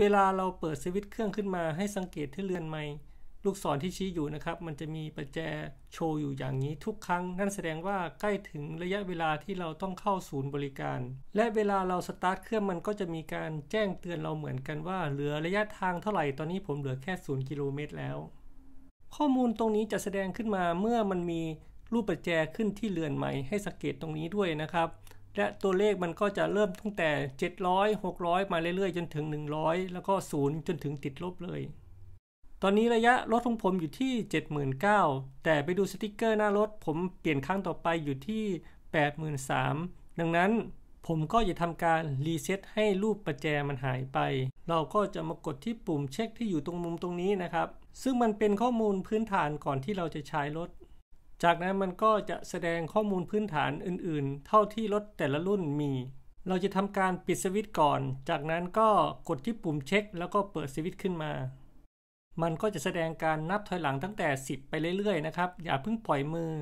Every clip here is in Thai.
เวลาเราเปิดสวิตช์เครื่องขึ้นมาให้สังเกตที่เรือนไม้ลูกศรที่ชี้อยู่นะครับ มันจะมีประแจโชว์อยู่อย่างนี้ทุกครั้ง นั่นแสดงว่าใกล้ถึงระยะเวลาที่เราต้องเข้าศูนย์บริการ และเวลาเราสตาร์ทเครื่องมันก็จะมีการแจ้งเตือนเราเหมือนกันว่า เหลือระยะทางเท่าไหร่ตอนนี้ผมเหลือแค่0กิโลเมตรแล้วข้อมูลตรงนี้จะแสดงขึ้นมาเมื่อมันมีรูปประแจขึ้นที่เรือนไม้ให้สังเกตตรงนี้ด้วยนะครับและตัวเลขมันก็จะเริ่มตั้งแต่ 700 600 มาเรื่อยๆ จนถึง 100 แล้วก็ 0 จนถึงติดลบเลย ตอนนี้ระยะรถของผมอยู่ที่ 79,000แต่ไปดูสติกเกอร์หน้ารถผมเปลี่ยนครั้งต่อไปอยู่ที่ 83,000ดังนั้นผมก็จะทำการรีเซ็ตให้รูปประแจมันหายไป เราก็จะมากดที่ปุ่มเช็คที่อยู่ตรงมุมตรงนี้นะครับ ซึ่งมันเป็นข้อมูลพื้นฐานก่อนที่เราจะใช้รถจากนั้นมันก็จะแสดงข้อมูลพื้นฐานอื่นๆ เท่าที่รถแต่ละรุ่นมี เราจะทำการปิดสวิตช์ก่อน จากนั้นก็กดที่ปุ่มเช็คแล้วก็เปิดสวิตช์ขึ้นมา มันก็จะแสดงการนับถอยหลังตั้งแต่ 10 ไปเรื่อยๆ นะครับ อย่าเพิ่งปล่อยมือ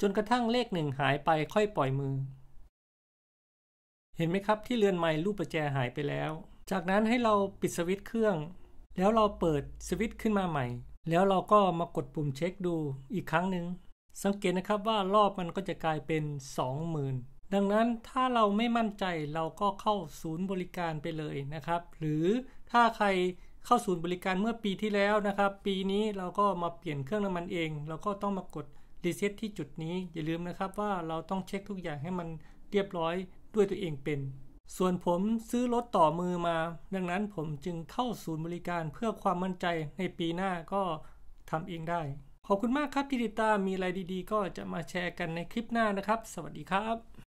จนกระทั่งเลขหนึ่งหายไปค่อยปล่อยมือ เห็นไหมครับที่เรือนไม้รูปประแจหายไปแล้ว จากนั้นให้เราปิดสวิตช์เครื่องแล้วเราเปิดสวิตช์ขึ้นมาใหม่ แล้วเราก็มากดปุ่มเช็คดูอีกครั้งหนึ่ง สังเกตนะครับว่ารอบมันก็จะกลายเป็น20,000ดังนั้นถ้าเราไม่มั่นใจเราก็เข้าศูนย์บริการไปเลยนะครับ หรือถ้าใครเข้าศูนย์บริการเมื่อปีที่แล้วนะครับ ปีนี้เราก็มาเปลี่ยนเครื่องน้ำมันเอง เราก็ต้องมากดรีเซ็ตที่จุดนี้ อย่าลืมนะครับว่าเราต้องเช็คทุกอย่างให้มันเรียบร้อยด้วยตัวเองเป็นส่วนผมซื้อรถต่อมือมาดังนั้นผมจึงเข้าศูนย์บริการเพื่อความมั่นใจในปีหน้าก็ทำเองได้ ขอบคุณมากครับที่ติดตามมีอะไรดีๆก็จะมาแชร์กันในคลิปหน้านะครับ สวัสดีครับ